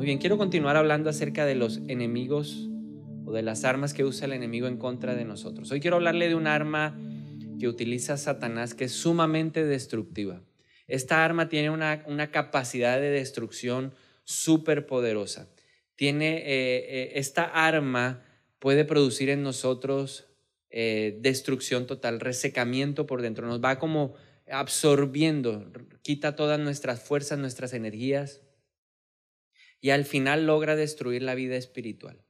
Muy bien, quiero continuar hablando acerca de los enemigos o de las armas que usa el enemigo en contra de nosotros. Hoy quiero hablarle de un arma que utiliza Satanás que es sumamente destructiva. Esta arma tiene una, capacidad de destrucción súper poderosa. Tiene, eh, eh, esta arma puede producir en nosotros eh, destrucción total, resecamiento por dentro. Nos va como absorbiendo, quita todas nuestras fuerzas, nuestras energías y al final logra destruir la vida espiritual.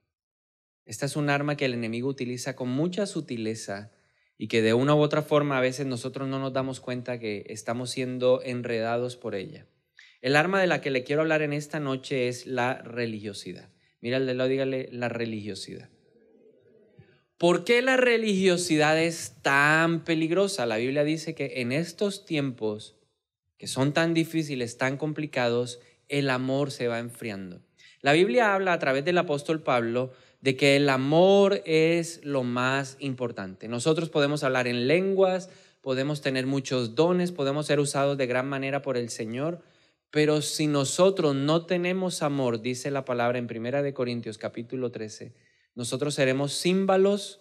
Esta es un arma que el enemigo utiliza con mucha sutileza y que de una u otra forma a veces nosotros no nos damos cuenta que estamos siendo enredados por ella. El arma de la que le quiero hablar en esta noche es la religiosidad. Mira al dígale la religiosidad. ¿Por qué la religiosidad es tan peligrosa? La Biblia dice que en estos tiempos que son tan difíciles, tan complicados, el amor se va enfriando. La Biblia habla a través del apóstol Pablo de que el amor es lo más importante. Nosotros podemos hablar en lenguas, podemos tener muchos dones, podemos ser usados de gran manera por el Señor, pero si nosotros no tenemos amor, dice la palabra en Primera de Corintios capítulo 13, nosotros seremos símbolos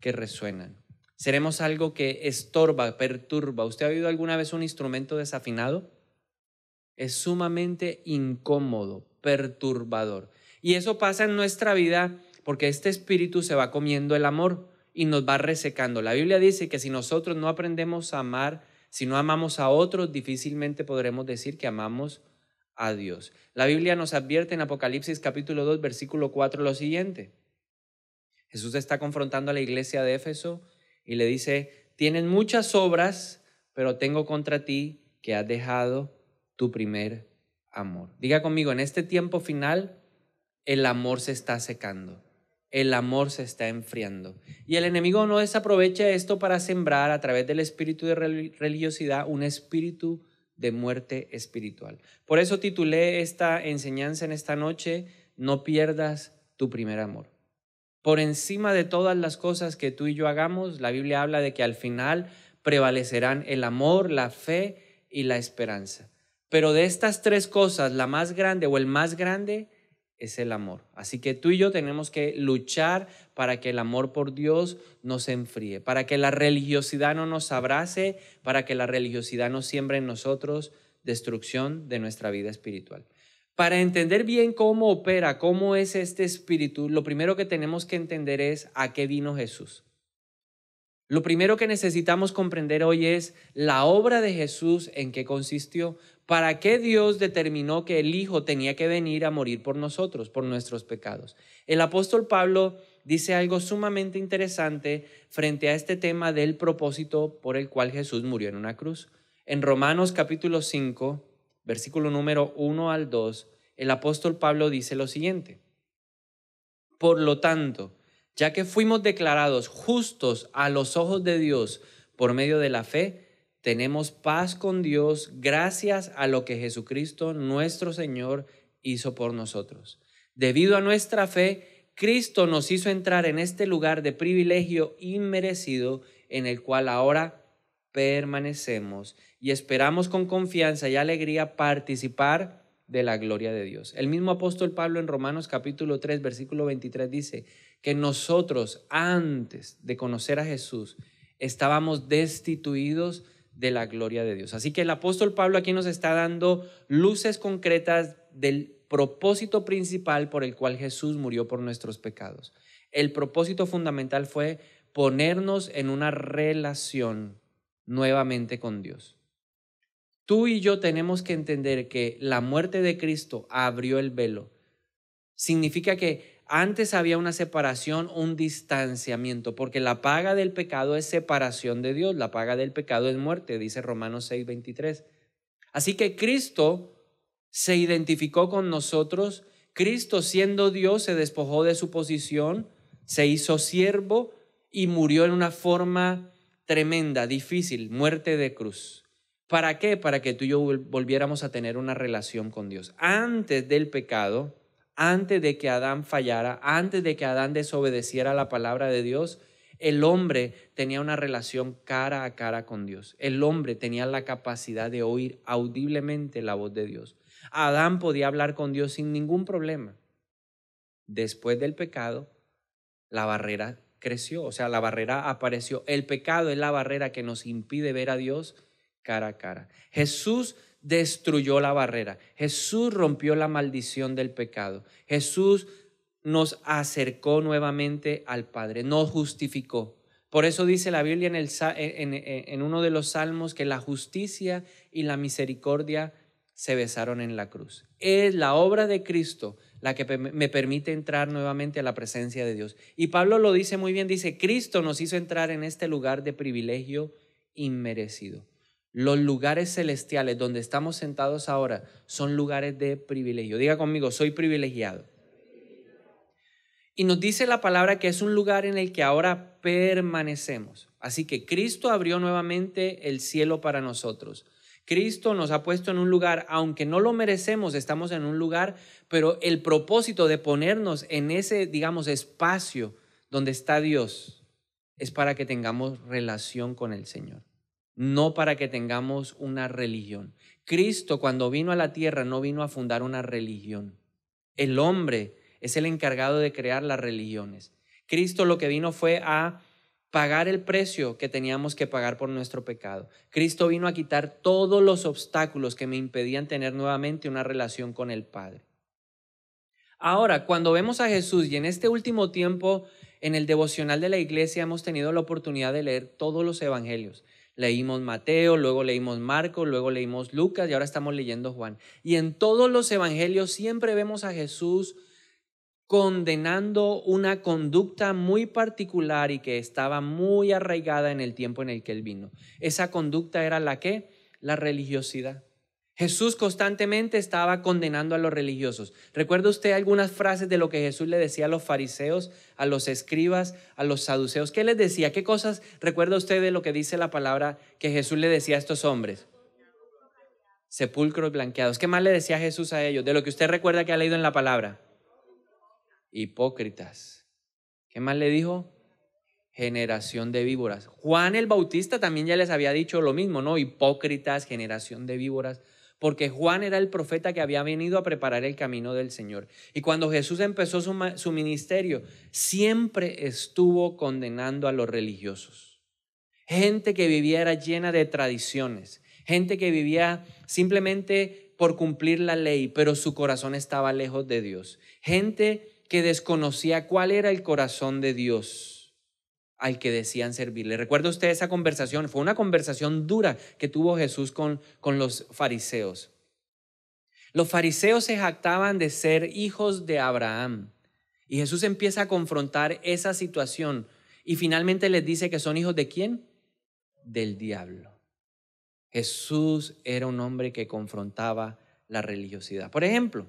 que resuenan. Seremos algo que estorba, perturba. ¿Usted ha oído alguna vez un instrumento desafinado? es sumamente incómodo, perturbador. Y eso pasa en nuestra vida porque este espíritu se va comiendo el amor y nos va resecando. La Biblia dice que si nosotros no aprendemos a amar, si no amamos a otros, difícilmente podremos decir que amamos a Dios. La Biblia nos advierte en Apocalipsis capítulo 2, versículo 4 lo siguiente. Jesús está confrontando a la iglesia de Éfeso y le dice, tienen muchas obras, pero tengo contra ti que has dejado tu primer amor. Diga conmigo, en este tiempo final, el amor se está secando, el amor se está enfriando. Y el enemigo no desaprovecha esto para sembrar a través del espíritu de religiosidad un espíritu de muerte espiritual. Por eso titulé esta enseñanza en esta noche, no pierdas tu primer amor. Por encima de todas las cosas que tú y yo hagamos, la Biblia habla de que al final prevalecerán el amor, la fe y la esperanza. Pero de estas tres cosas, la más grande o el más grande es el amor. Así que tú y yo tenemos que luchar para que el amor por Dios nos enfríe, para que la religiosidad no nos abrace, para que la religiosidad no siembre en nosotros destrucción de nuestra vida espiritual. Para entender bien cómo opera, cómo es este espíritu, lo primero que tenemos que entender es a qué vino Jesús. Lo primero que necesitamos comprender hoy es la obra de Jesús en qué consistió ¿Para qué Dios determinó que el Hijo tenía que venir a morir por nosotros, por nuestros pecados? El apóstol Pablo dice algo sumamente interesante frente a este tema del propósito por el cual Jesús murió en una cruz. En Romanos capítulo 5, versículo número 1 al 2, el apóstol Pablo dice lo siguiente. Por lo tanto, ya que fuimos declarados justos a los ojos de Dios por medio de la fe, tenemos paz con Dios gracias a lo que Jesucristo nuestro Señor hizo por nosotros. Debido a nuestra fe, Cristo nos hizo entrar en este lugar de privilegio inmerecido en el cual ahora permanecemos y esperamos con confianza y alegría participar de la gloria de Dios. El mismo apóstol Pablo en Romanos capítulo 3 versículo 23 dice que nosotros antes de conocer a Jesús estábamos destituidos de la gloria de Dios. Así que el apóstol Pablo aquí nos está dando luces concretas del propósito principal por el cual Jesús murió por nuestros pecados. El propósito fundamental fue ponernos en una relación nuevamente con Dios. Tú y yo tenemos que entender que la muerte de Cristo abrió el velo. Significa que antes había una separación, un distanciamiento, porque la paga del pecado es separación de Dios, la paga del pecado es muerte, dice Romanos 6:23. Así que Cristo se identificó con nosotros, Cristo siendo Dios se despojó de su posición, se hizo siervo y murió en una forma tremenda, difícil, muerte de cruz. ¿Para qué? Para que tú y yo volviéramos a tener una relación con Dios. Antes del pecado, antes de que Adán fallara, antes de que Adán desobedeciera la palabra de Dios, el hombre tenía una relación cara a cara con Dios. El hombre tenía la capacidad de oír audiblemente la voz de Dios. Adán podía hablar con Dios sin ningún problema. Después del pecado, la barrera creció, o sea, la barrera apareció. El pecado es la barrera que nos impide ver a Dios cara a cara. Jesús destruyó la barrera. Jesús rompió la maldición del pecado. Jesús nos acercó nuevamente al Padre, nos justificó. Por eso dice la Biblia en, en, uno de los salmos que la justicia y la misericordia se besaron en la cruz. Es la obra de Cristo la que me permite entrar nuevamente a la presencia de Dios. Y Pablo lo dice muy bien, dice, Cristo nos hizo entrar en este lugar de privilegio inmerecido. Los lugares celestiales donde estamos sentados ahora son lugares de privilegio. Diga conmigo, soy privilegiado. Y nos dice la palabra que es un lugar en el que ahora permanecemos. Así que Cristo abrió nuevamente el cielo para nosotros. Cristo nos ha puesto en un lugar, aunque no lo merecemos, estamos en un lugar, pero el propósito de ponernos en ese, digamos, espacio donde está Dios es para que tengamos relación con el Señor no para que tengamos una religión. Cristo cuando vino a la tierra no vino a fundar una religión. El hombre es el encargado de crear las religiones. Cristo lo que vino fue a pagar el precio que teníamos que pagar por nuestro pecado. Cristo vino a quitar todos los obstáculos que me impedían tener nuevamente una relación con el Padre. Ahora, cuando vemos a Jesús y en este último tiempo en el devocional de la iglesia hemos tenido la oportunidad de leer todos los evangelios. Leímos Mateo, luego leímos Marcos, luego leímos Lucas y ahora estamos leyendo Juan. Y en todos los evangelios siempre vemos a Jesús condenando una conducta muy particular y que estaba muy arraigada en el tiempo en el que él vino. Esa conducta era la que? La religiosidad. Jesús constantemente estaba condenando a los religiosos. ¿Recuerda usted algunas frases de lo que Jesús le decía a los fariseos, a los escribas, a los saduceos? ¿Qué les decía? ¿Qué cosas recuerda usted de lo que dice la palabra que Jesús le decía a estos hombres? Sepulcros blanqueados. ¿Qué más le decía Jesús a ellos? De lo que usted recuerda que ha leído en la palabra. Hipócritas. ¿Qué más le dijo? generación de víboras. Juan el Bautista también ya les había dicho lo mismo, ¿no? Hipócritas, generación de víboras porque Juan era el profeta que había venido a preparar el camino del Señor. Y cuando Jesús empezó su, ministerio, siempre estuvo condenando a los religiosos. Gente que vivía era llena de tradiciones, gente que vivía simplemente por cumplir la ley, pero su corazón estaba lejos de Dios. Gente que desconocía cuál era el corazón de Dios al que decían servirle. Recuerda usted esa conversación, fue una conversación dura que tuvo Jesús con, con los fariseos. Los fariseos se jactaban de ser hijos de Abraham. Y Jesús empieza a confrontar esa situación y finalmente les dice que son hijos de quién? Del diablo. Jesús era un hombre que confrontaba la religiosidad. Por ejemplo,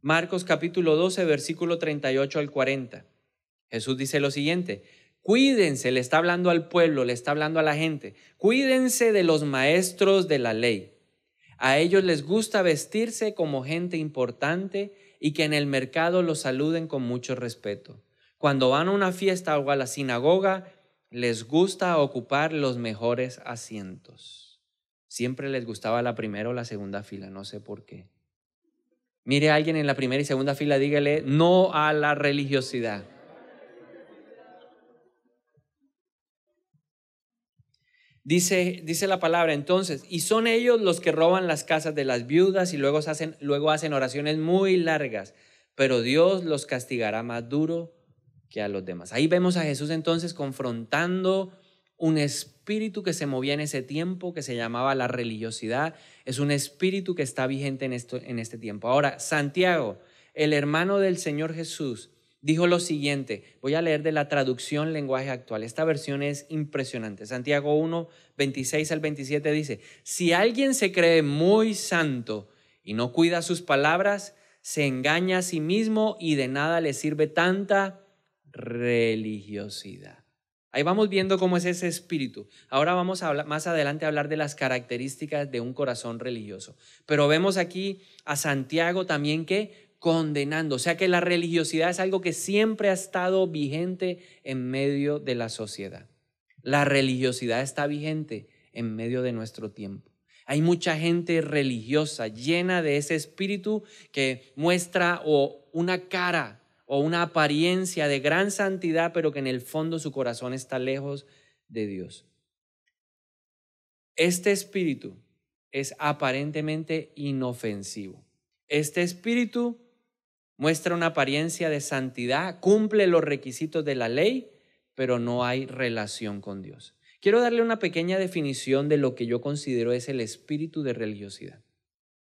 Marcos capítulo 12, versículo 38 al 40. Jesús dice lo siguiente, Cuídense, le está hablando al pueblo, le está hablando a la gente. Cuídense de los maestros de la ley. A ellos les gusta vestirse como gente importante y que en el mercado los saluden con mucho respeto. Cuando van a una fiesta o a la sinagoga, les gusta ocupar los mejores asientos. Siempre les gustaba la primera o la segunda fila, no sé por qué. Mire a alguien en la primera y segunda fila, dígale no a la religiosidad. Dice, la palabra entonces, y son ellos los que roban las casas de las viudas y luego hacen, luego hacen oraciones muy largas, pero Dios los castigará más duro que a los demás. Ahí vemos a Jesús entonces confrontando un espíritu que se movía en ese tiempo, que se llamaba la religiosidad, es un espíritu que está vigente en, esto, en este tiempo. Ahora, Santiago, el hermano del Señor Jesús, dijo lo siguiente, voy a leer de la traducción lenguaje actual, esta versión es impresionante. Santiago 1, 26 al 27 dice, si alguien se cree muy santo y no cuida sus palabras, se engaña a sí mismo y de nada le sirve tanta religiosidad. Ahí vamos viendo cómo es ese espíritu. Ahora vamos más adelante a hablar de las características de un corazón religioso. Pero vemos aquí a Santiago también que condenando. O sea que la religiosidad es algo que siempre ha estado vigente en medio de la sociedad. La religiosidad está vigente en medio de nuestro tiempo. Hay mucha gente religiosa llena de ese espíritu que muestra o una cara o una apariencia de gran santidad, pero que en el fondo su corazón está lejos de Dios. Este espíritu es aparentemente inofensivo. Este espíritu muestra una apariencia de santidad, cumple los requisitos de la ley, pero no hay relación con Dios. Quiero darle una pequeña definición de lo que yo considero es el espíritu de religiosidad.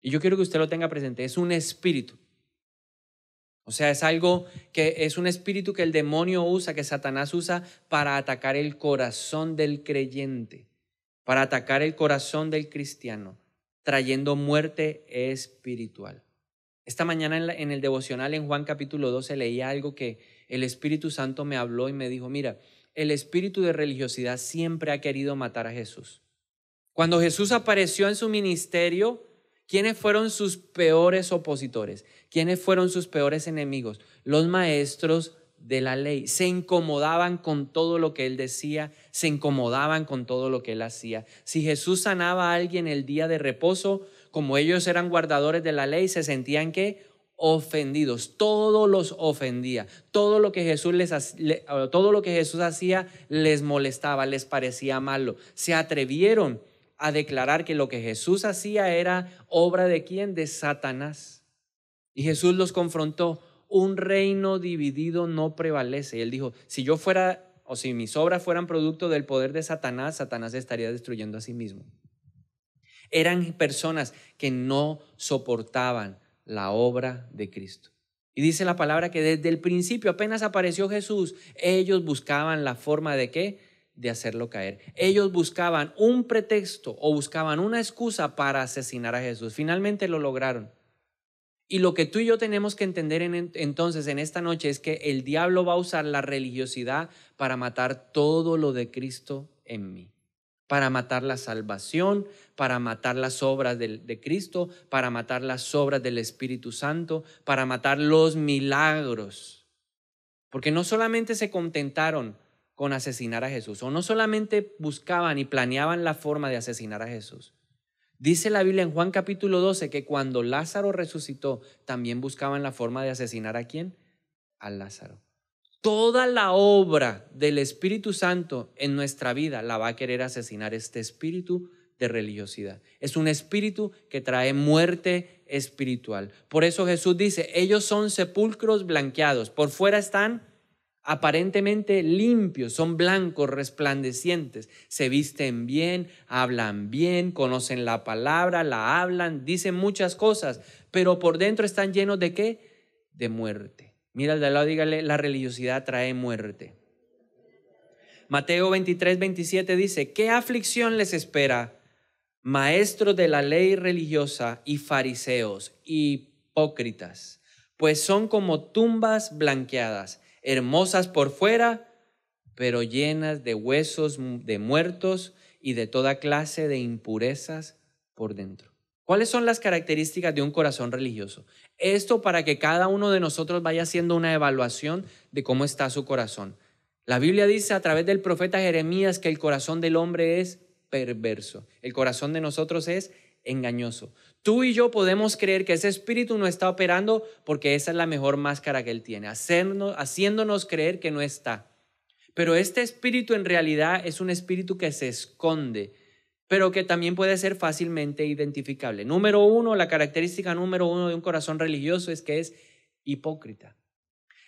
Y yo quiero que usted lo tenga presente, es un espíritu. O sea, es algo que es un espíritu que el demonio usa, que Satanás usa para atacar el corazón del creyente, para atacar el corazón del cristiano, trayendo muerte espiritual. Esta mañana en, el devocional en Juan capítulo 12 leía algo que el Espíritu Santo me habló y me dijo, mira, el espíritu de religiosidad siempre ha querido matar a Jesús. Cuando Jesús apareció en su ministerio, ¿quiénes fueron sus peores opositores? ¿Quiénes fueron sus peores enemigos? Los maestros de la ley. Se incomodaban con todo lo que él decía, se incomodaban con todo lo que él hacía. Si Jesús sanaba a alguien el día de reposo, como ellos eran guardadores de la ley, se sentían que ofendidos, todo los ofendía, todo lo que Jesús todo lo que Jesús hacía les molestaba, les parecía malo. Se atrevieron a declarar que lo que Jesús hacía era obra de quién? De Satanás. Y Jesús los confrontó, un reino dividido no prevalece. él dijo, si yo fuera o si mis obras fueran producto del poder de Satanás, Satanás estaría destruyendo a sí mismo. Eran personas que no soportaban la obra de Cristo. Y dice la palabra que desde el principio, apenas apareció Jesús, ellos buscaban la forma de qué? De hacerlo caer. Ellos buscaban un pretexto o buscaban una excusa para asesinar a Jesús. Finalmente lo lograron. Y lo que tú y yo tenemos que entender entonces en esta noche es que el diablo va a usar la religiosidad para matar todo lo de Cristo en mí para matar la salvación, para matar las obras de, Cristo, para matar las obras del Espíritu Santo, para matar los milagros. Porque no solamente se contentaron con asesinar a Jesús, o no solamente buscaban y planeaban la forma de asesinar a Jesús. Dice la Biblia en Juan capítulo 12 que cuando Lázaro resucitó, también buscaban la forma de asesinar a quién? A Lázaro toda la obra del Espíritu Santo en nuestra vida la va a querer asesinar este espíritu de religiosidad. Es un espíritu que trae muerte espiritual. Por eso Jesús dice, ellos son sepulcros blanqueados, por fuera están aparentemente limpios, son blancos, resplandecientes, se visten bien, hablan bien, conocen la palabra, la hablan, dicen muchas cosas, pero por dentro están llenos de qué? De muerte. Mira al de lado, dígale, la religiosidad trae muerte. Mateo 23, 27 dice, ¿qué aflicción les espera? Maestros de la ley religiosa y fariseos, hipócritas, pues son como tumbas blanqueadas, hermosas por fuera, pero llenas de huesos de muertos y de toda clase de impurezas por dentro. ¿Cuáles son las características de un corazón religioso? esto para que cada uno de nosotros vaya haciendo una evaluación de cómo está su corazón. La Biblia dice a través del profeta Jeremías que el corazón del hombre es perverso, el corazón de nosotros es engañoso. Tú y yo podemos creer que ese espíritu no está operando porque esa es la mejor máscara que él tiene, haciéndonos creer que no está. Pero este espíritu en realidad es un espíritu que se esconde, pero que también puede ser fácilmente identificable. Número uno, la característica número uno de un corazón religioso es que es hipócrita.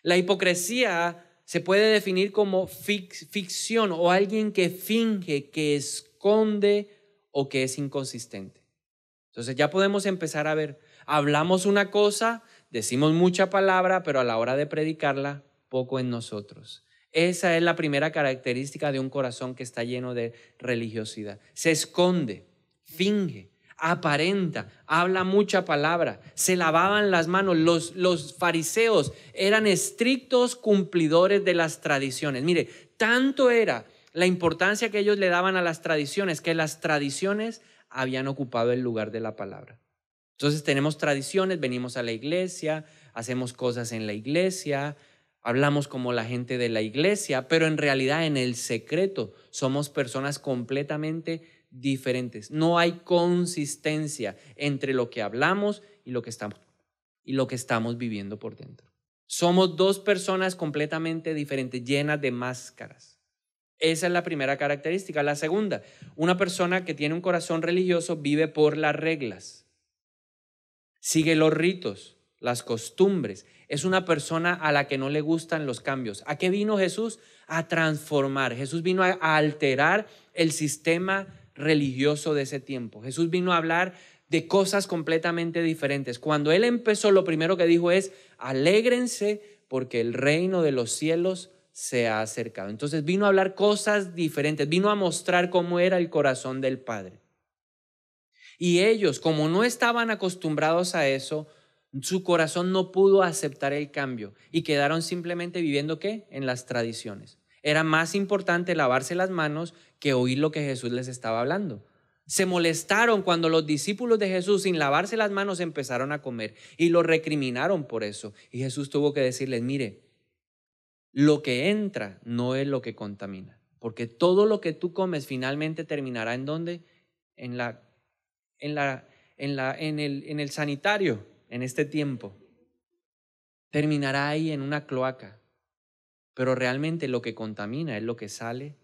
La hipocresía se puede definir como ficción o alguien que finge, que esconde o que es inconsistente. Entonces ya podemos empezar a ver, hablamos una cosa, decimos mucha palabra, pero a la hora de predicarla, poco en nosotros. Esa es la primera característica de un corazón que está lleno de religiosidad. Se esconde, finge, aparenta, habla mucha palabra, se lavaban las manos. Los, fariseos eran estrictos cumplidores de las tradiciones. Mire, tanto era la importancia que ellos le daban a las tradiciones que las tradiciones habían ocupado el lugar de la palabra. Entonces tenemos tradiciones, venimos a la iglesia, hacemos cosas en la iglesia, Hablamos como la gente de la iglesia, pero en realidad en el secreto somos personas completamente diferentes. No hay consistencia entre lo que hablamos y lo que estamos y lo que estamos viviendo por dentro. Somos dos personas completamente diferentes, llenas de máscaras. Esa es la primera característica. La segunda, una persona que tiene un corazón religioso vive por las reglas, sigue los ritos, las costumbres es una persona a la que no le gustan los cambios. ¿A qué vino Jesús? A transformar. Jesús vino a, alterar el sistema religioso de ese tiempo. Jesús vino a hablar de cosas completamente diferentes. Cuando él empezó, lo primero que dijo es, alégrense porque el reino de los cielos se ha acercado. Entonces vino a hablar cosas diferentes, vino a mostrar cómo era el corazón del Padre. Y ellos, como no estaban acostumbrados a eso, su corazón no pudo aceptar el cambio y quedaron simplemente viviendo qué? En las tradiciones. Era más importante lavarse las manos que oír lo que Jesús les estaba hablando. Se molestaron cuando los discípulos de Jesús sin lavarse las manos empezaron a comer y lo recriminaron por eso. Y Jesús tuvo que decirles, mire, lo que entra no es lo que contamina, porque todo lo que tú comes finalmente terminará en dónde? En la en la en la en el en el sanitario en este tiempo terminará ahí en una cloaca, pero realmente lo que contamina es lo que sale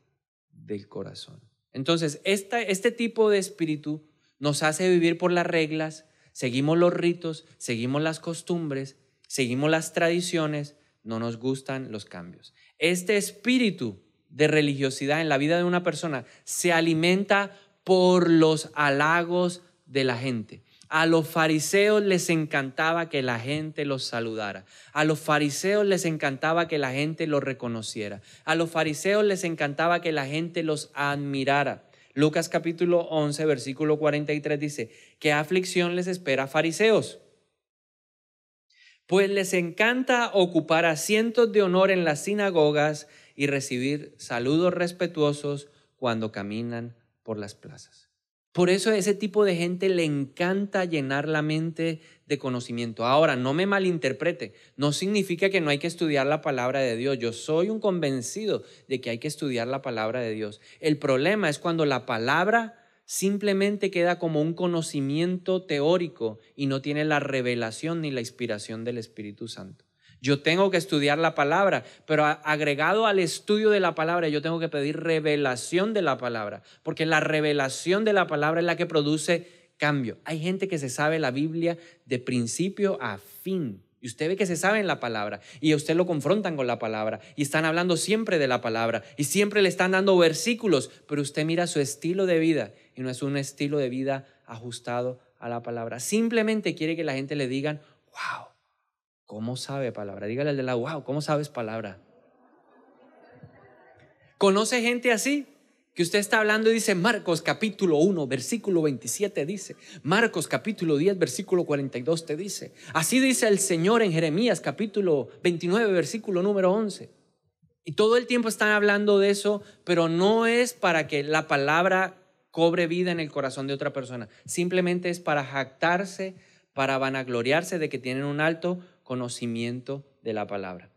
del corazón. Entonces, este tipo de espíritu nos hace vivir por las reglas, seguimos los ritos, seguimos las costumbres, seguimos las tradiciones, no nos gustan los cambios. Este espíritu de religiosidad en la vida de una persona se alimenta por los halagos de la gente. A los fariseos les encantaba que la gente los saludara. A los fariseos les encantaba que la gente los reconociera. A los fariseos les encantaba que la gente los admirara. Lucas capítulo 11, versículo 43 dice, ¿qué aflicción les espera a fariseos? Pues les encanta ocupar asientos de honor en las sinagogas y recibir saludos respetuosos cuando caminan por las plazas. Por eso a ese tipo de gente le encanta llenar la mente de conocimiento. Ahora, no me malinterprete, no significa que no hay que estudiar la palabra de Dios. Yo soy un convencido de que hay que estudiar la palabra de Dios. El problema es cuando la palabra simplemente queda como un conocimiento teórico y no tiene la revelación ni la inspiración del Espíritu Santo. Yo tengo que estudiar la palabra, pero agregado al estudio de la palabra, yo tengo que pedir revelación de la palabra, porque la revelación de la palabra es la que produce cambio. Hay gente que se sabe la Biblia de principio a fin. Y usted ve que se sabe en la palabra y usted lo confrontan con la palabra y están hablando siempre de la palabra y siempre le están dando versículos, pero usted mira su estilo de vida y no es un estilo de vida ajustado a la palabra. Simplemente quiere que la gente le digan, wow, ¿Cómo sabe palabra? Dígale al de la wow, ¿cómo sabes palabra? ¿Conoce gente así? Que usted está hablando y dice Marcos capítulo 1, versículo 27 dice, Marcos capítulo 10, versículo 42 te dice, así dice el Señor en Jeremías capítulo 29, versículo número 11. Y todo el tiempo están hablando de eso, pero no es para que la palabra cobre vida en el corazón de otra persona, simplemente es para jactarse, para vanagloriarse de que tienen un alto conocimiento de la palabra.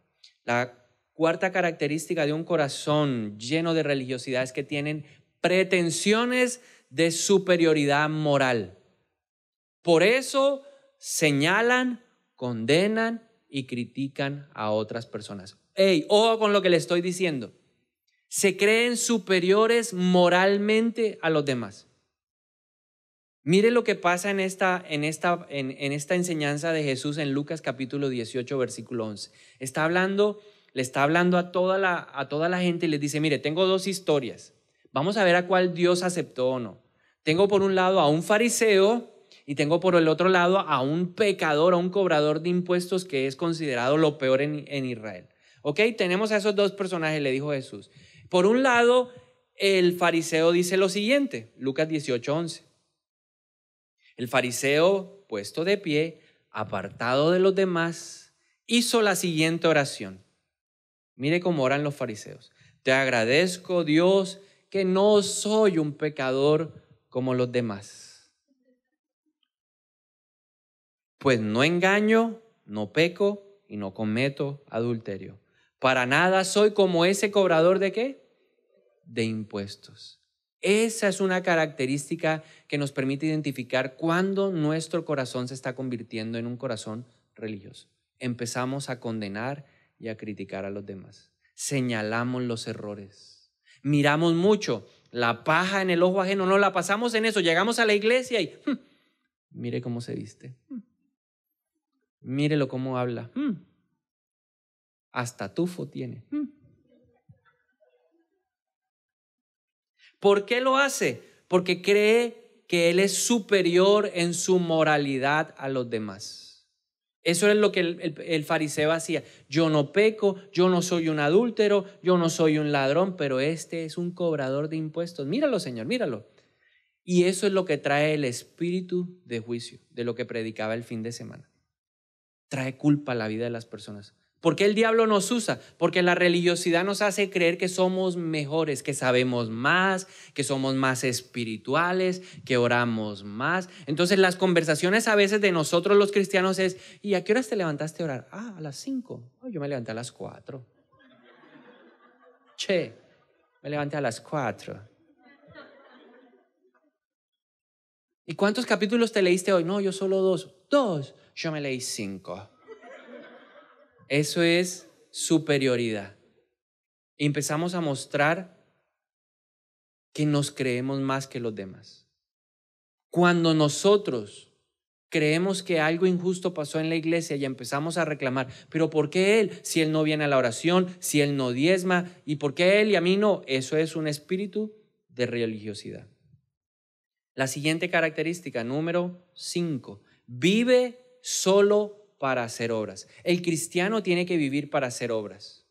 La cuarta característica de un corazón lleno de religiosidad es que tienen pretensiones de superioridad moral. Por eso señalan, condenan y critican a otras personas. Ey, ojo con lo que le estoy diciendo. Se creen superiores moralmente a los demás. Mire lo que pasa en esta, enseñanza de Jesús en Lucas capítulo 18, versículo 11. Está hablando, le está hablando a toda la, gente y les dice, mire, tengo dos historias. Vamos a ver a cuál Dios aceptó o no. Tengo por un lado a un fariseo y tengo por el otro lado a un pecador, a un cobrador de impuestos que es considerado lo peor en, en Israel. ¿Ok? Tenemos a esos dos personajes, le dijo Jesús. Por un lado, el fariseo dice lo siguiente, Lucas 18, 11. El fariseo, puesto de pie, apartado de los demás, hizo la siguiente oración. Mire cómo oran los fariseos. Te agradezco, Dios, que no soy un pecador como los demás. Pues no engaño, no peco y no cometo adulterio. Para nada soy como ese cobrador de qué? De impuestos. Esa es una característica que nos permite identificar cuándo nuestro corazón se está convirtiendo en un corazón religioso. Empezamos a condenar y a criticar a los demás. Señalamos los errores. Miramos mucho la paja en el ojo ajeno, no la pasamos en eso. Llegamos a la iglesia y hmm, mire cómo se viste. Hmm, mírelo cómo habla. Hmm, hasta tufo tiene. ¿Por qué lo hace? Porque cree que él es superior en su moralidad a los demás. Eso es lo que el, fariseo hacía. Yo no peco, yo no soy un adúltero, yo no soy un ladrón, pero este es un cobrador de impuestos. Míralo, Señor, míralo. Y eso es lo que trae el espíritu de juicio, de lo que predicaba el fin de semana. Trae culpa a la vida de las personas. ¿Por qué el diablo nos usa? Porque la religiosidad nos hace creer que somos mejores, que sabemos más, que somos más espirituales, que oramos más. Entonces las conversaciones a veces de nosotros los cristianos es, ¿y a qué horas te levantaste a orar? Ah, a las cinco. Oh, yo me levanté a las cuatro. Che, me levanté a las cuatro. ¿Y cuántos capítulos te leíste hoy? No, yo solo dos. Dos. Yo me leí cinco. Eso es superioridad. Empezamos a mostrar que nos creemos más que los demás. Cuando nosotros creemos que algo injusto pasó en la iglesia y empezamos a reclamar, pero ¿por qué él? Si él no viene a la oración, si él no diezma, ¿y por qué él y a mí no? Eso es un espíritu de religiosidad. La siguiente característica, número 5, vive solo para hacer obras. El cristiano tiene que vivir para hacer obras,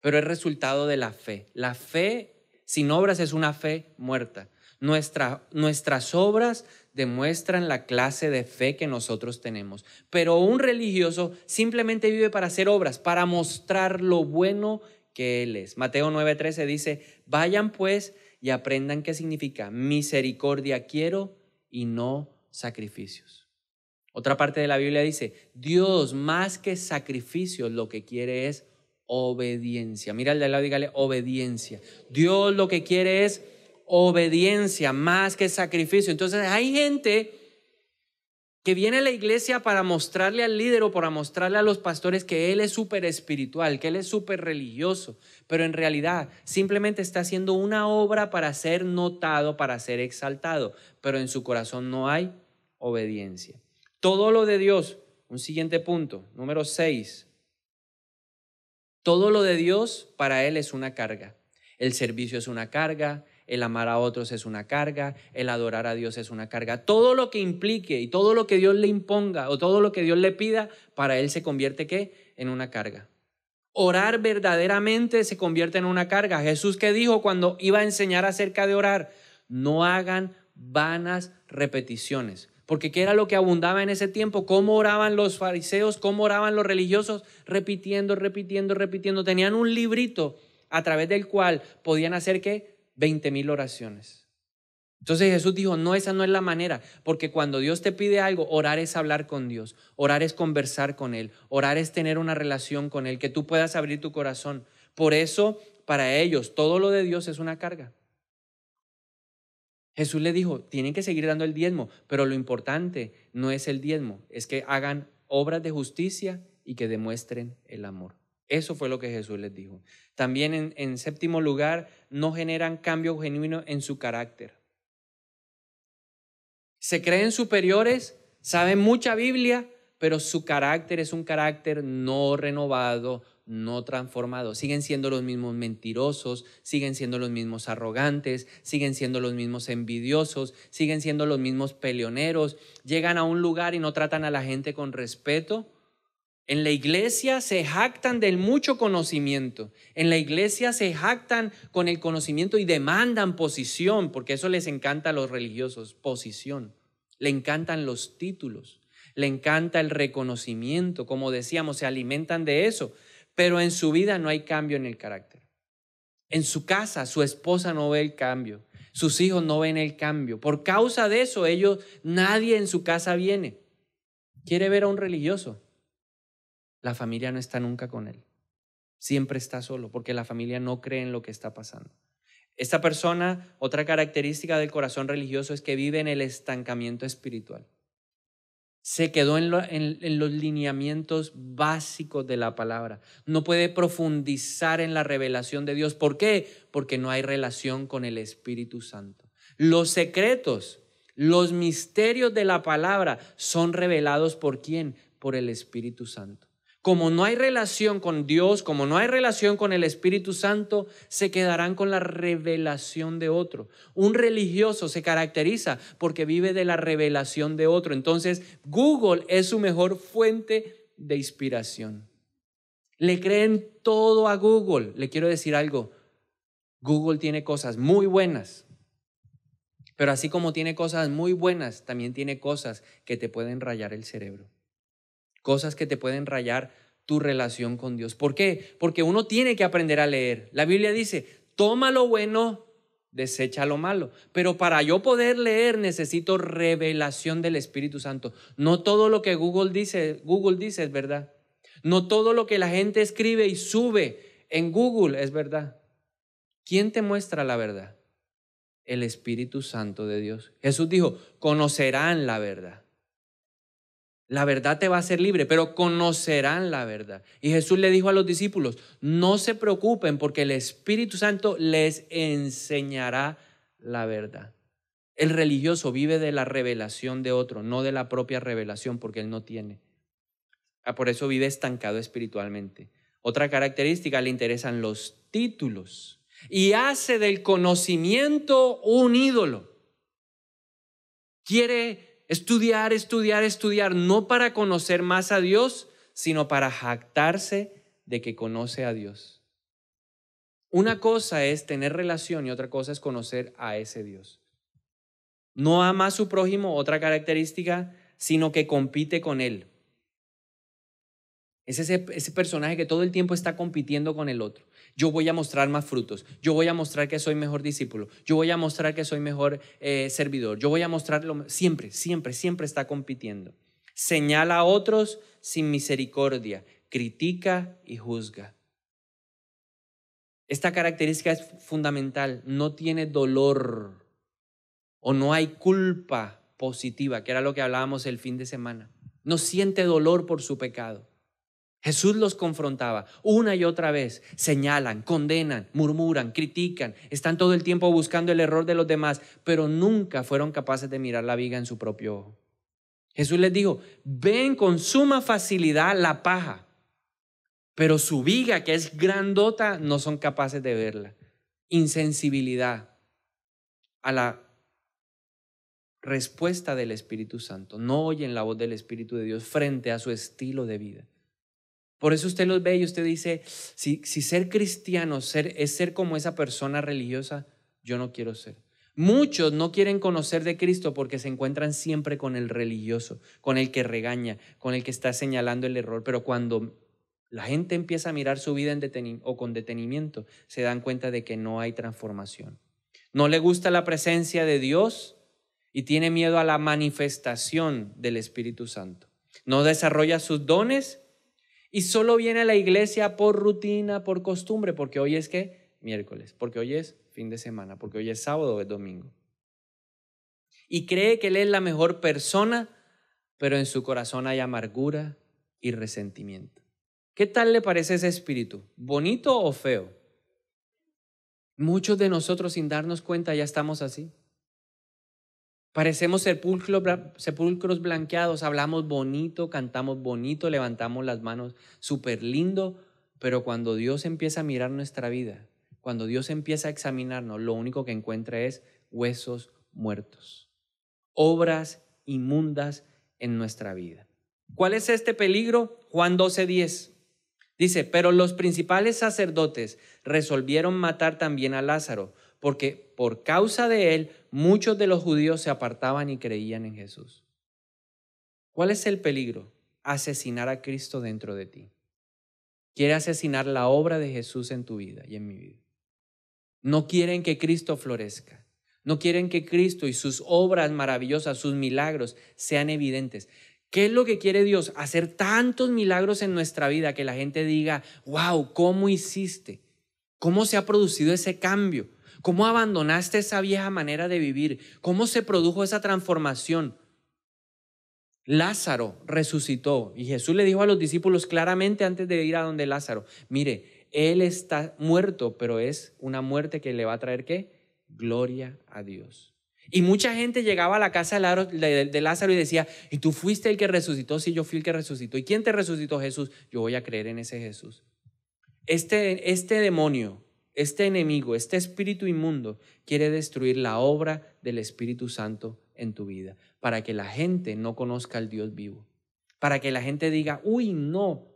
pero es resultado de la fe. La fe sin obras es una fe muerta. nuestras obras demuestran la clase de fe que nosotros tenemos. Pero un religioso simplemente vive para hacer obras, para mostrar lo bueno que Él es. Mateo 9:13 dice, vayan pues y aprendan qué significa misericordia quiero y no sacrificios. Otra parte de la Biblia dice, Dios más que sacrificio lo que quiere es obediencia. Mira al de al lado y dígale obediencia. Dios lo que quiere es obediencia más que sacrificio. Entonces hay gente que viene a la iglesia para mostrarle al líder o para mostrarle a los pastores que él es súper espiritual, que él es súper religioso, pero en realidad simplemente está haciendo una obra para ser notado, para ser exaltado, pero en su corazón no hay obediencia. Todo lo de Dios, un siguiente punto, número 6. Todo lo de Dios para Él es una carga. El servicio es una carga, el amar a otros es una carga, el adorar a Dios es una carga. Todo lo que implique y todo lo que Dios le imponga o todo lo que Dios le pida, para Él se convierte qué? En una carga. Orar verdaderamente se convierte en una carga. Jesús que dijo cuando iba a enseñar acerca de orar, no hagan vanas repeticiones. Porque ¿qué era lo que abundaba en ese tiempo? ¿Cómo oraban los fariseos? ¿Cómo oraban los religiosos? Repitiendo, repitiendo, repitiendo. Tenían un librito a través del cual podían hacer que 20 mil oraciones. Entonces Jesús dijo, no, esa no es la manera, porque cuando Dios te pide algo, orar es hablar con Dios, orar es conversar con Él, orar es tener una relación con Él, que tú puedas abrir tu corazón. Por eso, para ellos, todo lo de Dios es una carga. Jesús le dijo, tienen que seguir dando el diezmo, pero lo importante no es el diezmo, es que hagan obras de justicia y que demuestren el amor. Eso fue lo que Jesús les dijo. También en, en séptimo lugar, no generan cambio genuino en su carácter. Se creen superiores, saben mucha Biblia, pero su carácter es un carácter no renovado, no transformados Siguen siendo los mismos mentirosos, siguen siendo los mismos arrogantes, siguen siendo los mismos envidiosos, siguen siendo los mismos peleoneros. Llegan a un lugar y no tratan a la gente con respeto. En la iglesia se jactan del mucho conocimiento. En la iglesia se jactan con el conocimiento y demandan posición, porque eso les encanta a los religiosos, posición. Le encantan los títulos, le encanta el reconocimiento, como decíamos, se alimentan de eso pero en su vida no hay cambio en el carácter. En su casa, su esposa no ve el cambio, sus hijos no ven el cambio. Por causa de eso, ellos, nadie en su casa viene. Quiere ver a un religioso. La familia no está nunca con él. Siempre está solo, porque la familia no cree en lo que está pasando. Esta persona, otra característica del corazón religioso es que vive en el estancamiento espiritual se quedó en, los lineamientos básicos de la palabra. No puede profundizar en la revelación de Dios. ¿Por qué? Porque no hay relación con el Espíritu Santo. Los secretos, los misterios de la palabra son revelados por quién? Por el Espíritu Santo. Como no hay relación con Dios, como no hay relación con el Espíritu Santo, se quedarán con la revelación de otro. Un religioso se caracteriza porque vive de la revelación de otro. Entonces, Google es su mejor fuente de inspiración. Le creen todo a Google. Le quiero decir algo. Google tiene cosas muy buenas, pero así como tiene cosas muy buenas, también tiene cosas que te pueden rayar el cerebro cosas que te pueden rayar tu relación con Dios. ¿Por qué? Porque uno tiene que aprender a leer. La Biblia dice, toma lo bueno, desecha lo malo. Pero para yo poder leer necesito revelación del Espíritu Santo. No todo lo que Google dice, Google dice es verdad. No todo lo que la gente escribe y sube en Google es verdad. ¿Quién te muestra la verdad? El Espíritu Santo de Dios. Jesús dijo, conocerán la verdad. La verdad te va a hacer libre, pero conocerán la verdad. Y Jesús le dijo a los discípulos, no se preocupen porque el Espíritu Santo les enseñará la verdad. El religioso vive de la revelación de otro, no de la propia revelación porque él no tiene. Ah, por eso vive estancado espiritualmente. Otra característica, le interesan los títulos y hace del conocimiento un ídolo. Quiere estudiar, estudiar, estudiar, no para conocer más a Dios, sino para jactarse de que conoce a Dios. Una cosa es tener relación y otra cosa es conocer a ese Dios. No ama a su prójimo, otra característica, sino que compite con él. Es ese, ese personaje que todo el tiempo está compitiendo con el otro yo voy a mostrar más frutos, yo voy a mostrar que soy mejor discípulo, yo voy a mostrar que soy mejor eh, servidor, yo voy a mostrarlo, siempre, siempre, siempre está compitiendo. Señala a otros sin misericordia, critica y juzga. Esta característica es fundamental, no tiene dolor o no hay culpa positiva, que era lo que hablábamos el fin de semana. No siente dolor por su pecado. Jesús los confrontaba una y otra vez. Señalan, condenan, murmuran, critican, están todo el tiempo buscando el error de los demás, pero nunca fueron capaces de mirar la viga en su propio ojo. Jesús les dijo, ven con suma facilidad la paja, pero su viga, que es grandota, no son capaces de verla. Insensibilidad a la respuesta del Espíritu Santo. No oyen la voz del Espíritu de Dios frente a su estilo de vida. Por eso usted los ve y usted dice, si, si ser cristiano ser, es ser como esa persona religiosa, yo no quiero ser. Muchos no quieren conocer de Cristo porque se encuentran siempre con el religioso, con el que regaña, con el que está señalando el error. Pero cuando la gente empieza a mirar su vida o con detenimiento, se dan cuenta de que no hay transformación. No le gusta la presencia de Dios y tiene miedo a la manifestación del Espíritu Santo. No desarrolla sus dones y solo viene a la iglesia por rutina, por costumbre, porque hoy es que miércoles, porque hoy es fin de semana, porque hoy es sábado o es domingo. Y cree que él es la mejor persona, pero en su corazón hay amargura y resentimiento. ¿Qué tal le parece ese espíritu? ¿Bonito o feo? Muchos de nosotros sin darnos cuenta ya estamos así. Parecemos sepulcros blanqueados, hablamos bonito, cantamos bonito, levantamos las manos súper lindo, pero cuando Dios empieza a mirar nuestra vida, cuando Dios empieza a examinarnos, lo único que encuentra es huesos muertos, obras inmundas en nuestra vida. ¿Cuál es este peligro? Juan 12:10. Dice, pero los principales sacerdotes resolvieron matar también a Lázaro porque por causa de él muchos de los judíos se apartaban y creían en Jesús. ¿Cuál es el peligro? Asesinar a Cristo dentro de ti. Quiere asesinar la obra de Jesús en tu vida y en mi vida. No quieren que Cristo florezca. No quieren que Cristo y sus obras maravillosas, sus milagros, sean evidentes. ¿Qué es lo que quiere Dios? Hacer tantos milagros en nuestra vida que la gente diga, wow, ¿cómo hiciste? ¿Cómo se ha producido ese cambio? ¿Cómo abandonaste esa vieja manera de vivir? ¿Cómo se produjo esa transformación? Lázaro resucitó y Jesús le dijo a los discípulos claramente antes de ir a donde Lázaro, mire, él está muerto, pero es una muerte que le va a traer qué? Gloria a Dios. Y mucha gente llegaba a la casa de Lázaro y decía, y tú fuiste el que resucitó, sí, yo fui el que resucitó. ¿Y quién te resucitó Jesús? Yo voy a creer en ese Jesús. Este, este demonio este enemigo, este espíritu inmundo, quiere destruir la obra del Espíritu Santo en tu vida, para que la gente no conozca al Dios vivo, para que la gente diga, uy, no,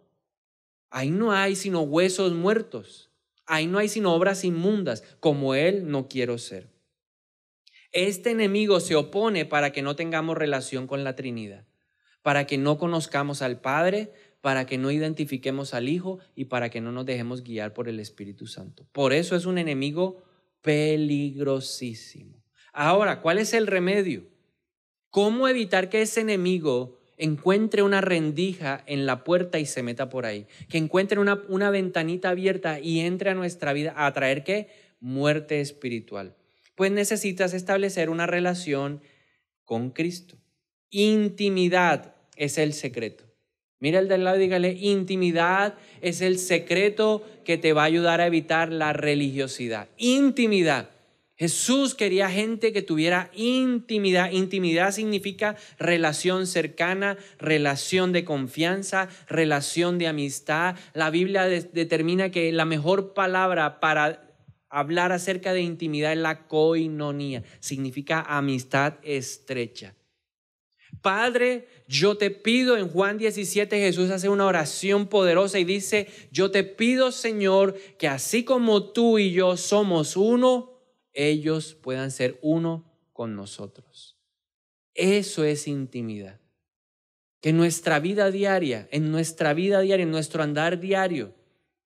ahí no hay sino huesos muertos, ahí no hay sino obras inmundas, como Él no quiero ser. Este enemigo se opone para que no tengamos relación con la Trinidad, para que no conozcamos al Padre, para que no identifiquemos al Hijo y para que no nos dejemos guiar por el Espíritu Santo. Por eso es un enemigo peligrosísimo. Ahora, ¿cuál es el remedio? ¿Cómo evitar que ese enemigo encuentre una rendija en la puerta y se meta por ahí? Que encuentre una, ventanita abierta y entre a nuestra vida a traer qué? Muerte espiritual. Pues necesitas establecer una relación con Cristo. Intimidad es el secreto. Mira el del lado y dígale, intimidad es el secreto que te va a ayudar a evitar la religiosidad. Intimidad. Jesús quería gente que tuviera intimidad. Intimidad significa relación cercana, relación de confianza, relación de amistad. La Biblia determina que la mejor palabra para hablar acerca de intimidad es la coinonía. Significa amistad estrecha. Padre, yo te pido, en Juan 17 Jesús hace una oración poderosa y dice, yo te pido Señor que así como tú y yo somos uno, ellos puedan ser uno con nosotros. Eso es intimidad. Que en nuestra vida diaria, en nuestra vida diaria, en nuestro andar diario,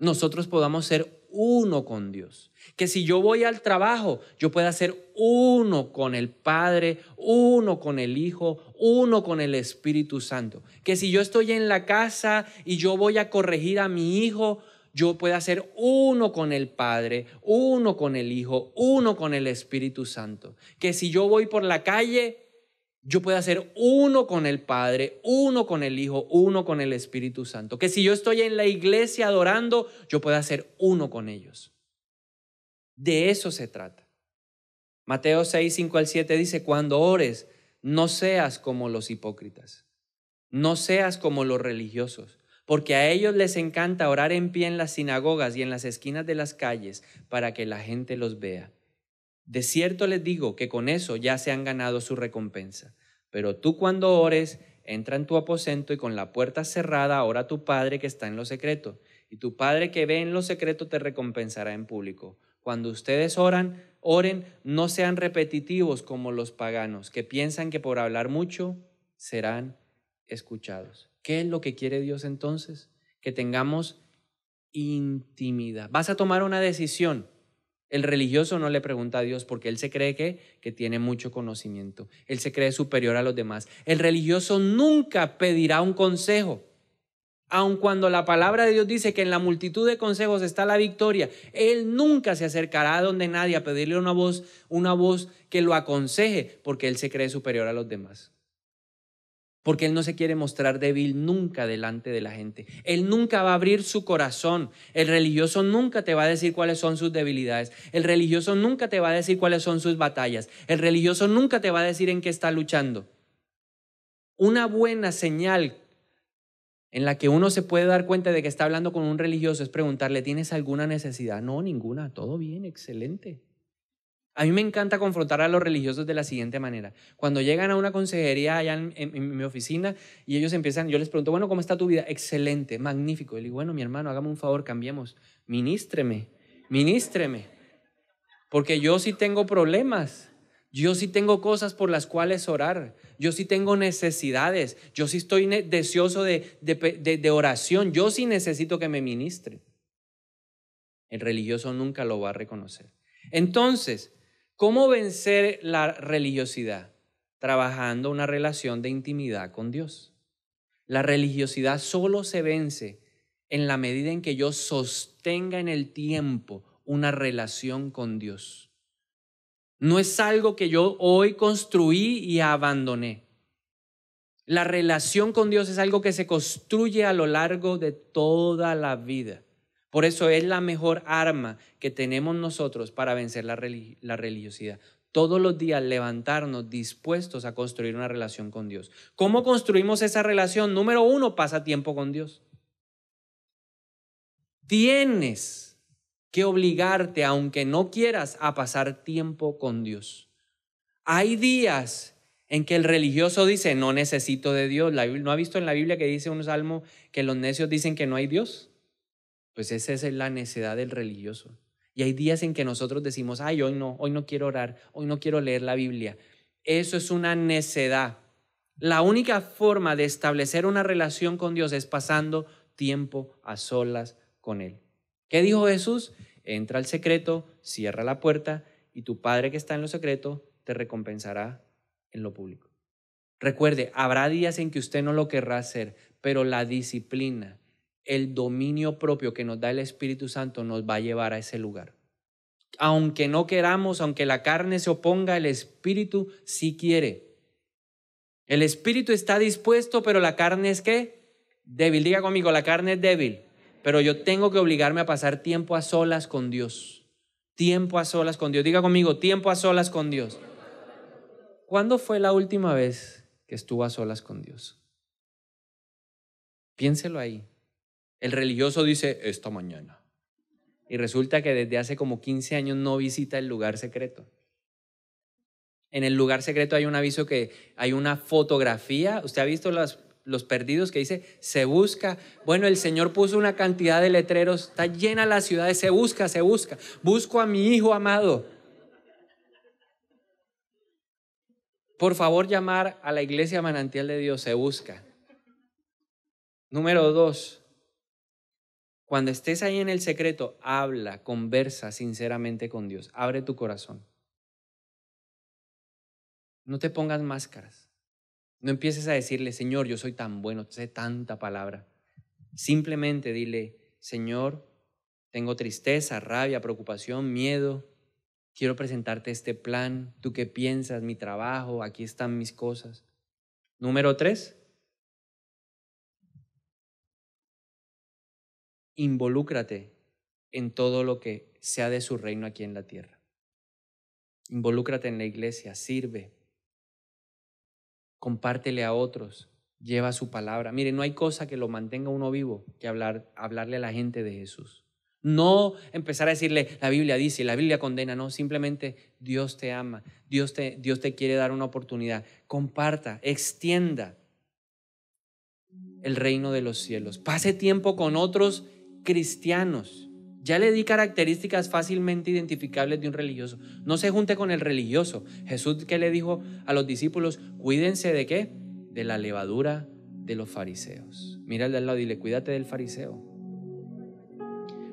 nosotros podamos ser uno con Dios. Que si yo voy al trabajo, yo pueda ser uno con el Padre, uno con el Hijo, uno con el Espíritu Santo. Que si yo estoy en la casa y yo voy a corregir a mi hijo, yo pueda ser uno con el Padre, uno con el Hijo, uno con el Espíritu Santo. Que si yo voy por la calle, yo pueda ser uno con el Padre, uno con el Hijo, uno con el Espíritu Santo. Que si yo estoy en la iglesia adorando, yo pueda ser uno con ellos. De eso se trata. Mateo 6, 5 al 7 dice, cuando ores, no seas como los hipócritas, no seas como los religiosos, porque a ellos les encanta orar en pie en las sinagogas y en las esquinas de las calles para que la gente los vea. De cierto les digo que con eso ya se han ganado su recompensa. Pero tú cuando ores, entra en tu aposento y con la puerta cerrada ora tu Padre que está en lo secreto. Y tu Padre que ve en lo secreto te recompensará en público. Cuando ustedes oran, oren, no sean repetitivos como los paganos, que piensan que por hablar mucho serán escuchados. ¿Qué es lo que quiere Dios entonces? Que tengamos intimidad. Vas a tomar una decisión el religioso no le pregunta a Dios porque él se cree que, tiene mucho conocimiento. Él se cree superior a los demás. El religioso nunca pedirá un consejo. Aun cuando la palabra de Dios dice que en la multitud de consejos está la victoria, él nunca se acercará a donde nadie a pedirle una voz, una voz que lo aconseje, porque él se cree superior a los demás porque Él no se quiere mostrar débil nunca delante de la gente. Él nunca va a abrir su corazón. El religioso nunca te va a decir cuáles son sus debilidades. El religioso nunca te va a decir cuáles son sus batallas. El religioso nunca te va a decir en qué está luchando. Una buena señal en la que uno se puede dar cuenta de que está hablando con un religioso es preguntarle, ¿tienes alguna necesidad? No, ninguna, todo bien, excelente. A mí me encanta confrontar a los religiosos de la siguiente manera. Cuando llegan a una consejería allá en, mi oficina y ellos empiezan, yo les pregunto, bueno, ¿cómo está tu vida? Excelente, magnífico. Y le digo, bueno, mi hermano, hágame un favor, cambiemos. Ministreme, ministreme. Porque yo sí tengo problemas. Yo sí tengo cosas por las cuales orar. Yo sí tengo necesidades. Yo sí estoy deseoso de oración. Yo sí necesito que me ministre. El religioso nunca lo va a reconocer. Entonces, ¿Cómo vencer la religiosidad? Trabajando una relación de intimidad con Dios. La religiosidad solo se vence en la medida en que yo sostenga en el tiempo una relación con Dios. No es algo que yo hoy construí y abandoné. La relación con Dios es algo que se construye a lo largo de toda la vida. Por eso es la mejor arma que tenemos nosotros para vencer la, religiosidad todos los días levantarnos dispuestos a construir una relación con Dios. ¿Cómo construimos esa relación? Número uno, pasa tiempo con Dios. Tienes que obligarte, aunque no quieras, a pasar tiempo con Dios. Hay días en que el religioso dice, no necesito de Dios. ¿No ha visto en la Biblia que dice un salmo que los necios dicen que no hay Dios? Pues esa es la necedad del religioso. Y hay días en que nosotros decimos, ay, hoy no, hoy no quiero orar, hoy no quiero leer la Biblia. Eso es una necedad. La única forma de establecer una relación con Dios es pasando tiempo a solas con Él. ¿Qué dijo Jesús? Entra al secreto, cierra la puerta y tu Padre que está en lo secreto te recompensará en lo público. Recuerde, habrá días en que usted no lo querrá hacer, pero la disciplina, el dominio propio que nos da el Espíritu Santo nos va a llevar a ese lugar. Aunque no queramos, aunque la carne se oponga, el Espíritu sí quiere. El Espíritu está dispuesto, pero la carne es qué? Débil. Diga conmigo, la carne es débil. Pero yo tengo que obligarme a pasar tiempo a solas con Dios. Tiempo a solas con Dios. Diga conmigo, tiempo a solas con Dios. ¿Cuándo fue la última vez que estuvo a solas con Dios? Piénselo ahí. El religioso dice, esta mañana. Y resulta que desde hace como 15 años no visita el lugar secreto. En el lugar secreto hay un aviso que hay una fotografía. ¿Usted ha visto las, los perdidos que dice, se busca. Bueno, el Señor puso una cantidad de letreros, está llena la ciudad de se busca, se busca. Busco a mi hijo amado. Por favor, llamar a la iglesia manantial de Dios, se busca. Número dos, cuando estés ahí en el secreto, habla, conversa sinceramente con Dios, abre tu corazón. No te pongas máscaras. No empieces a decirle, Señor, yo soy tan bueno, sé tanta palabra. Simplemente dile, Señor, tengo tristeza, rabia, preocupación, miedo. Quiero presentarte este plan. ¿Tú qué piensas? Mi trabajo, aquí están mis cosas. Número tres, involúcrate en todo lo que sea de su reino aquí en la tierra. Involúcrate en la iglesia, sirve, compártele a otros, lleva su palabra. Mire, no hay cosa que lo mantenga uno vivo que hablar, hablarle a la gente de Jesús. No empezar a decirle, la Biblia dice, la Biblia condena, no, simplemente Dios te ama, Dios te, Dios te quiere dar una oportunidad. Comparta, extienda el reino de los cielos. Pase tiempo con otros cristianos. Ya le di características fácilmente identificables de un religioso. No se junte con el religioso. Jesús que le dijo a los discípulos, cuídense de qué? De la levadura de los fariseos. Mira al lado y dile, cuídate del fariseo.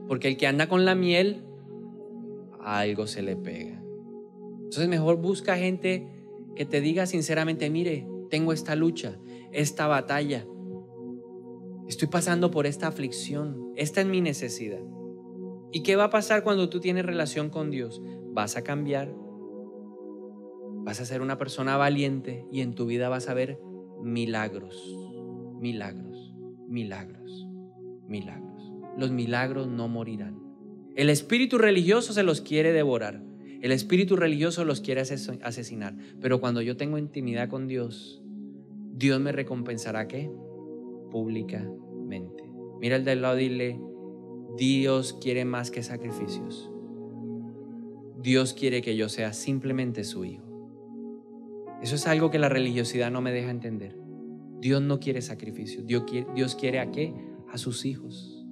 Porque el que anda con la miel, algo se le pega. Entonces mejor busca gente que te diga sinceramente, mire, tengo esta lucha, esta batalla, Estoy pasando por esta aflicción, esta es mi necesidad. ¿Y qué va a pasar cuando tú tienes relación con Dios? Vas a cambiar, vas a ser una persona valiente y en tu vida vas a ver milagros, milagros, milagros, milagros. Los milagros no morirán. El espíritu religioso se los quiere devorar. El espíritu religioso los quiere asesinar. Pero cuando yo tengo intimidad con Dios, Dios me recompensará qué? públicamente. Mira al del lado y dile, Dios quiere más que sacrificios. Dios quiere que yo sea simplemente su hijo. Eso es algo que la religiosidad no me deja entender. Dios no quiere sacrificios. Dios quiere, Dios quiere a qué? A sus hijos.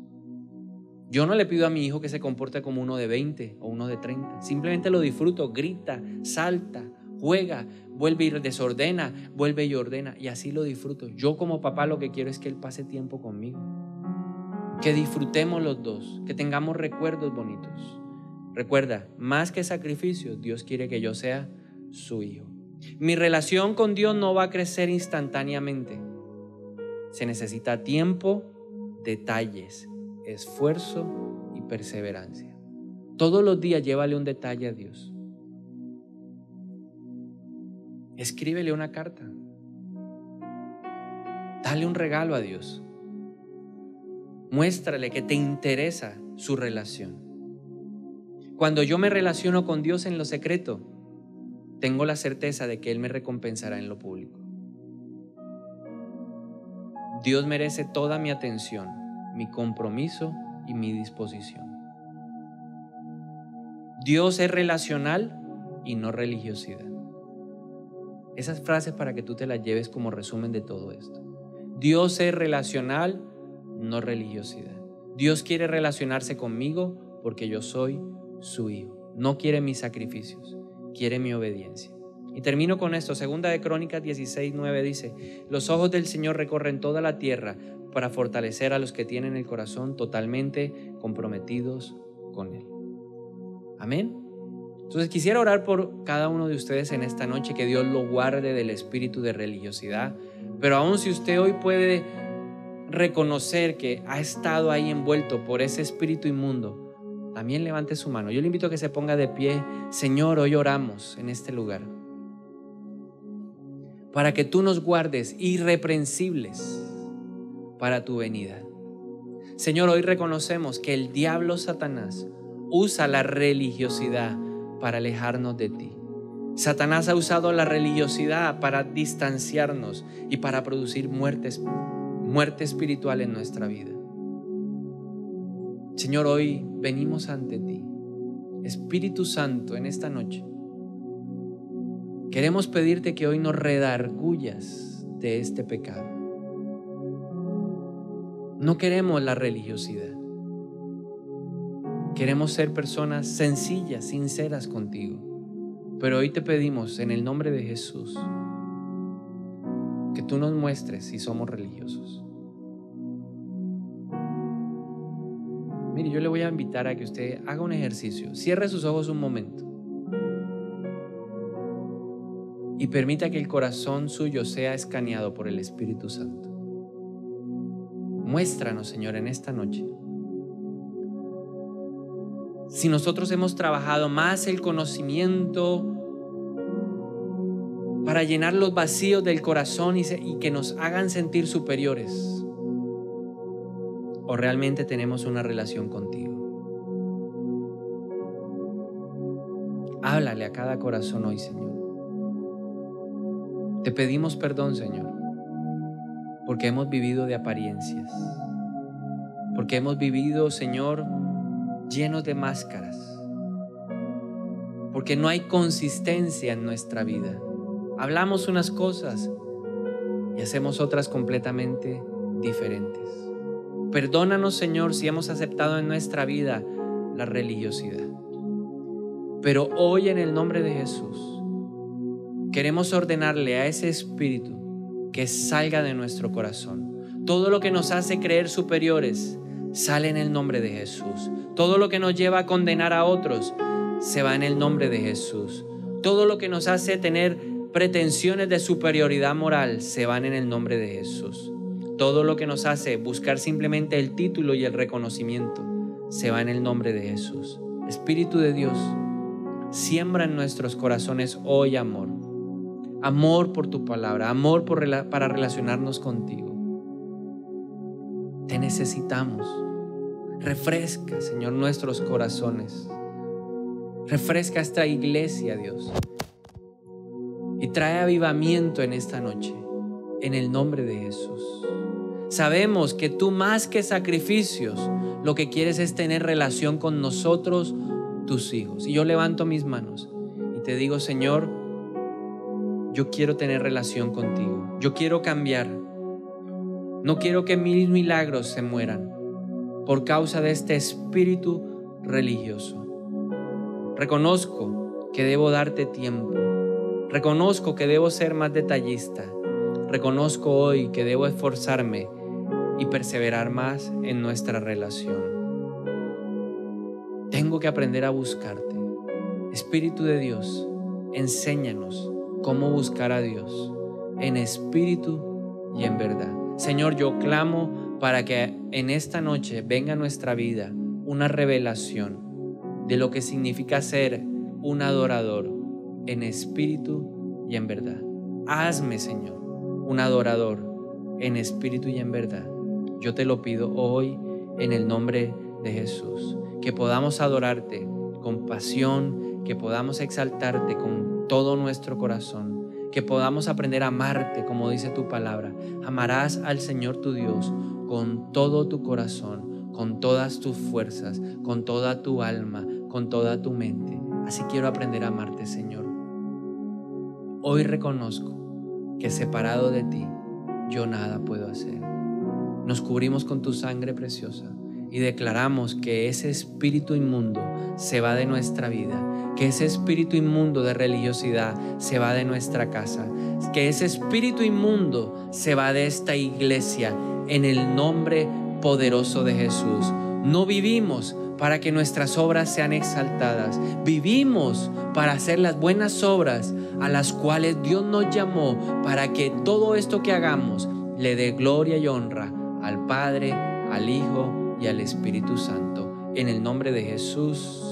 Yo no le pido a mi hijo que se comporte como uno de 20 o uno de 30. Simplemente lo disfruto, grita, salta, juega, vuelve y desordena, vuelve y ordena. Y así lo disfruto. Yo como papá lo que quiero es que él pase tiempo conmigo. Que disfrutemos los dos, que tengamos recuerdos bonitos. Recuerda, más que sacrificio, Dios quiere que yo sea su hijo. Mi relación con Dios no va a crecer instantáneamente. Se necesita tiempo, detalles, esfuerzo y perseverancia. Todos los días llévale un detalle a Dios. Escríbele una carta. Dale un regalo a Dios. Muéstrale que te interesa su relación. Cuando yo me relaciono con Dios en lo secreto, tengo la certeza de que Él me recompensará en lo público. Dios merece toda mi atención, mi compromiso y mi disposición. Dios es relacional y no religiosidad. Esas frases para que tú te las lleves como resumen de todo esto. Dios es relacional, no religiosidad. Dios quiere relacionarse conmigo porque yo soy su hijo. No quiere mis sacrificios, quiere mi obediencia. Y termino con esto. Segunda de Crónicas 16, 9 dice, los ojos del Señor recorren toda la tierra para fortalecer a los que tienen el corazón totalmente comprometidos con Él. Amén. Entonces quisiera orar por cada uno de ustedes en esta noche, que Dios lo guarde del espíritu de religiosidad. Pero aun si usted hoy puede reconocer que ha estado ahí envuelto por ese espíritu inmundo, también levante su mano. Yo le invito a que se ponga de pie. Señor, hoy oramos en este lugar. Para que tú nos guardes irreprensibles para tu venida. Señor, hoy reconocemos que el diablo Satanás usa la religiosidad para alejarnos de ti. Satanás ha usado la religiosidad para distanciarnos y para producir muerte, muerte espiritual en nuestra vida. Señor, hoy venimos ante ti. Espíritu Santo, en esta noche, queremos pedirte que hoy nos redargullas de este pecado. No queremos la religiosidad. Queremos ser personas sencillas, sinceras contigo. Pero hoy te pedimos en el nombre de Jesús que tú nos muestres si somos religiosos. Mire, yo le voy a invitar a que usted haga un ejercicio. Cierre sus ojos un momento. Y permita que el corazón suyo sea escaneado por el Espíritu Santo. Muéstranos, Señor, en esta noche si nosotros hemos trabajado más el conocimiento para llenar los vacíos del corazón y, que nos hagan sentir superiores, o realmente tenemos una relación contigo. Háblale a cada corazón hoy, Señor. Te pedimos perdón, Señor, porque hemos vivido de apariencias, porque hemos vivido, Señor, llenos de máscaras, porque no hay consistencia en nuestra vida. Hablamos unas cosas y hacemos otras completamente diferentes. Perdónanos, Señor, si hemos aceptado en nuestra vida la religiosidad. Pero hoy en el nombre de Jesús queremos ordenarle a ese espíritu que salga de nuestro corazón. Todo lo que nos hace creer superiores, sale en el nombre de Jesús. Todo lo que nos lleva a condenar a otros se va en el nombre de Jesús. Todo lo que nos hace tener pretensiones de superioridad moral se va en el nombre de Jesús. Todo lo que nos hace buscar simplemente el título y el reconocimiento se va en el nombre de Jesús. Espíritu de Dios, siembra en nuestros corazones hoy amor. Amor por tu palabra, amor para relacionarnos contigo. Te necesitamos. Refresca, Señor, nuestros corazones. Refresca esta iglesia, Dios. Y trae avivamiento en esta noche, en el nombre de Jesús. Sabemos que tú más que sacrificios, lo que quieres es tener relación con nosotros, tus hijos. Y yo levanto mis manos y te digo, Señor, yo quiero tener relación contigo. Yo quiero cambiar. No quiero que mis milagros se mueran por causa de este espíritu religioso. Reconozco que debo darte tiempo. Reconozco que debo ser más detallista. Reconozco hoy que debo esforzarme y perseverar más en nuestra relación. Tengo que aprender a buscarte. Espíritu de Dios, enséñanos cómo buscar a Dios en espíritu y en verdad. Señor, yo clamo para que en esta noche venga a nuestra vida una revelación de lo que significa ser un adorador en espíritu y en verdad. Hazme, Señor, un adorador en espíritu y en verdad. Yo te lo pido hoy en el nombre de Jesús. Que podamos adorarte con pasión, que podamos exaltarte con todo nuestro corazón que podamos aprender a amarte, como dice tu palabra. Amarás al Señor tu Dios con todo tu corazón, con todas tus fuerzas, con toda tu alma, con toda tu mente. Así quiero aprender a amarte, Señor. Hoy reconozco que separado de ti, yo nada puedo hacer. Nos cubrimos con tu sangre preciosa y declaramos que ese espíritu inmundo se va de nuestra vida, que ese espíritu inmundo de religiosidad se va de nuestra casa, que ese espíritu inmundo se va de esta iglesia en el nombre poderoso de Jesús. No vivimos para que nuestras obras sean exaltadas. Vivimos para hacer las buenas obras a las cuales Dios nos llamó para que todo esto que hagamos le dé gloria y honra al Padre, al Hijo y al Espíritu Santo. En el nombre de Jesús.